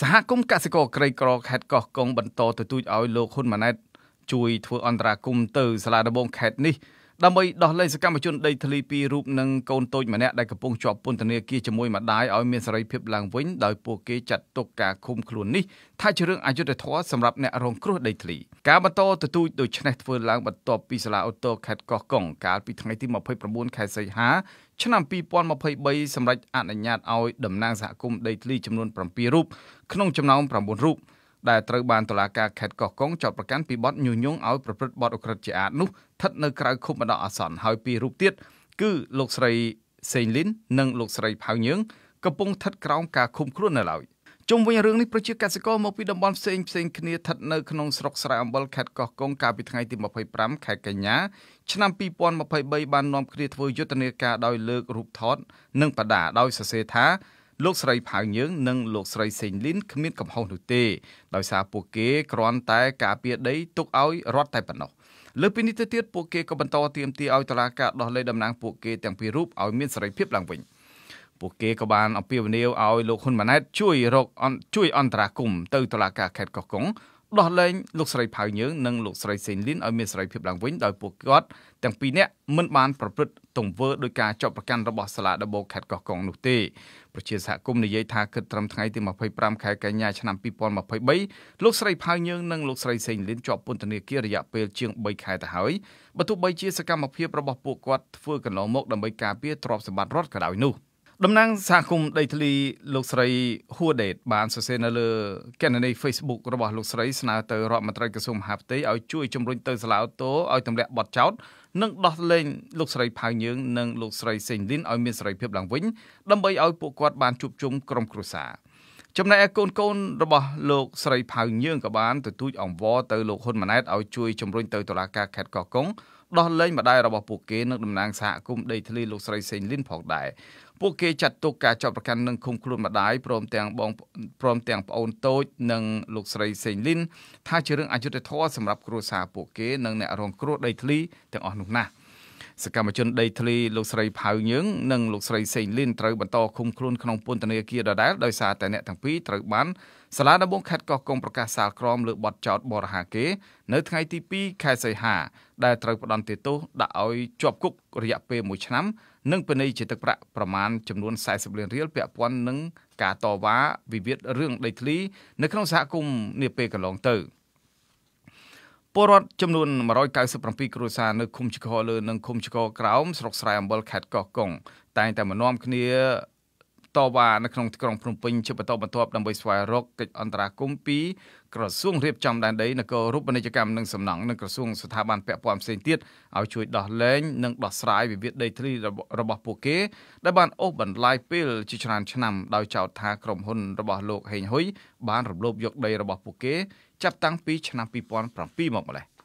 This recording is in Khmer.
សហគមន៍កសិករក្រីក្រខេត្តកោះកុងបន្តទទូចឲ្យលោកហ៊ុនម៉ាណែតជួយធ្វើអន្តរាគមន៍ទៅសាលាដំបងខេត្តនេះដើម្បីដោះលែងសកម្មជនដីធ្លីពីររូបនិងកូនតូចម្នាក់ដែលកំពុងជាប់ពន្ធនាគារជាមួយម្ដាយឲ្យមានសេរីភាពឡើងវិញដោយពួកគេចាត់ទុកការឃុំខ្លួននេះថាជារឿងអយុត្តិធម៌សម្រាប់អ្នករងគ្រោះដីធ្លីការបន្តទទូចដូចនេះធ្វើឡើងបន្ទាប់ពីសាលាអូតូខេត្តកោះកុងកាលពីថ្ងៃទី29ខែសីហាឆ្នាំ2023សម្រាប់អនុញ្ញាតឲ្យតំណាងសហគមន៍ដីធ្លី ចំនួន7រូបក្នុងចំណោម9រូបដែលត្រូវបានតុលាការខេត្តកោះកុងចោទប្រកាន់ពីបទញុះញង់ឲ្យប្រព្រឹត្តបទឧក្រិដ្ឋជាអាតនោះស្ថិតនៅក្រៅឃុំបណ្ដោះអាសន្នហើយពីររូបទៀតគឺលោកស្រីសេងលីននិងលោកស្រីផៅញឿងកំពុងស្ថិតក្រោមការឃុំខ្លួននៅឡើយជុំវិញរឿងនេះប្រជាកសិករមកពីតំបន់ផ្សេងផ្សេងគ្នាស្ថិតនៅក្នុងស្រុកស្រែអំបិលខេត្តកោះកុងកាលពីថ្ងៃទី25ខែកញ្ញាឆ្នាំ2023បាននាំគ្នាធ្វើយុទ្ធនាការដោយលើករូបថតនិងបដាដោយសរសេរថា លោកស្រីផៅយើងនិងលោកស្រីសេងលីនគ្មានកំហុសនោះទេ ដោយសារពួកគេគ្រាន់តែការពារដីទុកឲ្យរត់តែប៉ុណ្ណោះលើពីនេះទៅទៀតពួកគេក៏បន្តទាមទារឲ្យតុលាការដោះលែងតំណាងពួកគេទាំងពីររូបឲ្យមានសេរីភាពឡើងវិញពួកគេក៏បានអំពាវនាវឲ្យលោកហ៊ុនម៉ាណែតជួយរកជួយអន្តរាគមទៅតុលាការខេត្តកោះកុងដោះលែងលោកស្រីផៅយើងនិងលោកស្រីសេងលីនឲ្យមានសេរីភាពឡើងវិញដោយពួកគាត់ទាំងពីរនាក់មិនបានប្រព្រឹត្តទង្វើដោយការចោទប្រកាន់របស់សាលាដំបងខេត្តកោះកុងនោះទេប្រជាសហគមន៍និយាយថាគិតត្រឹមថ្ងៃទី25ខែកញ្ញាឆ្នាំ2023លោកស្រីផៅយើងនិងលោកស្រីសេងលីនជាប់ពន្ធនាគាររយៈពេលជាង3ខែទៅហើយបើទោះបីជាសកម្មភាពរបស់ពួកគាត់ធ្វើកន្លងមកដើម្បីការពារទ្រព្យសម្បត្តិរដ្ឋក៏ដោយនោះ។តំណាងសហគមន៍ដីធ្លីលោកស្រីហួដេត បានសរសេរនៅលើកណនី Facebook របស់លោកស្រីស្នើទៅរដ្ឋមន្ត្រីក្រសួងមហាផ្ទៃឲ្យជួយជំរុញទៅសាលាអូតូឲ្យទម្លាក់បទចោតនិងដោះលែងលោកស្រីផៅយើងនិងលោកស្រីសេងលីនឲ្យមានសេរីភាពឡើងវិញដើម្បីឲ្យពួកគាត់បានជួបជុំក្រុមគ្រួសារចំណែកឯកូនកូនរបស់លោកស្រីផៅយើងក៏បានទទូចអង្វរទៅលោកហ៊ុនម៉ាណែតឲ្យជួយជំរុញទៅតុលាការខេត្តកោះកុងដោះលែងម្ដាយរបស់ពួកគេនិងតំណាងសហគមន៍ដីធ្លីលោកស្រីសេងលីនផងដែរពួកគេចាត់ទុកការចាប់ប្រកាន់និងឃុំខ្លួនម្ដាយព្រមទាំងបងព្រមទាំងប្អូនតូច និងលោកស្រីសេងលីនថាជារឿងអយុត្តិធម៌សម្រាប់គ្រួសារពួកគេនិងអ្នករងគ្រោះដីធ្លីទាំងអស់នោះណាស់សកម្មជនដីធ្លីលោកស្រីផៅញើងនិងលោកស្រីសេងលីនត្រូវបន្តឃុំខ្លួនក្នុងពន្ធនាគារដដែលដោយសារតែអ្នកទាំងពីរត្រូវបានសាលាដំបងខេត្តកោះកុងប្រកាសសាលក្រមលើបទចោទបរិហាគេនៅថ្ងៃទី2ខែសីហាដែលត្រូវផ្ដន្ទាទោសដាក់ឲ្យជាប់គុករយៈពេល1ឆ្នាំនិងពិន័យជាទឹកប្រាក់ប្រមាណចំនួន40លានរៀលពាក់ព័ន្ធនឹងការតវ៉ាវិវាទរឿងដីធ្លីនៅក្នុងសហគមន៍នេះពេលកន្លងទៅ។ពលរដ្ឋចំនួន197គ្រួសារនៅឃុំឆ្កលើនិងឃុំឆ្កក្រោមស្រុកស្រែអំបលខេត្តកោះកុងតែងតែមកនាំគ្នាតវ៉ានៅក្នុងទីក្រុងភ្នំពេញជាបន្តបន្ទាប់ដើម្បីស្វែងរកកិច្ចអន្តរាគមន៍ពីក្រសួងរៀបចំដែនដីនគររូបនីយកម្មនិងសំណង់និងក្រសួងស្ថាប័នពាក់ព័ន្ធផ្សេងទៀតឲ្យជួយដោះលែងនិងដោះស្រាយវិវាទដីធ្លីរបស់ពួកគេ ដែលបានអូសបន្លាយពេលជាច្រើនឆ្នាំដោយចោទថាក្រុមហ៊ុនរបស់លោកហេងហ៊ុយបានរំលោភយកដីរបស់ពួកគេចាប់តាំងពីឆ្នាំ2007មកម្លេះ។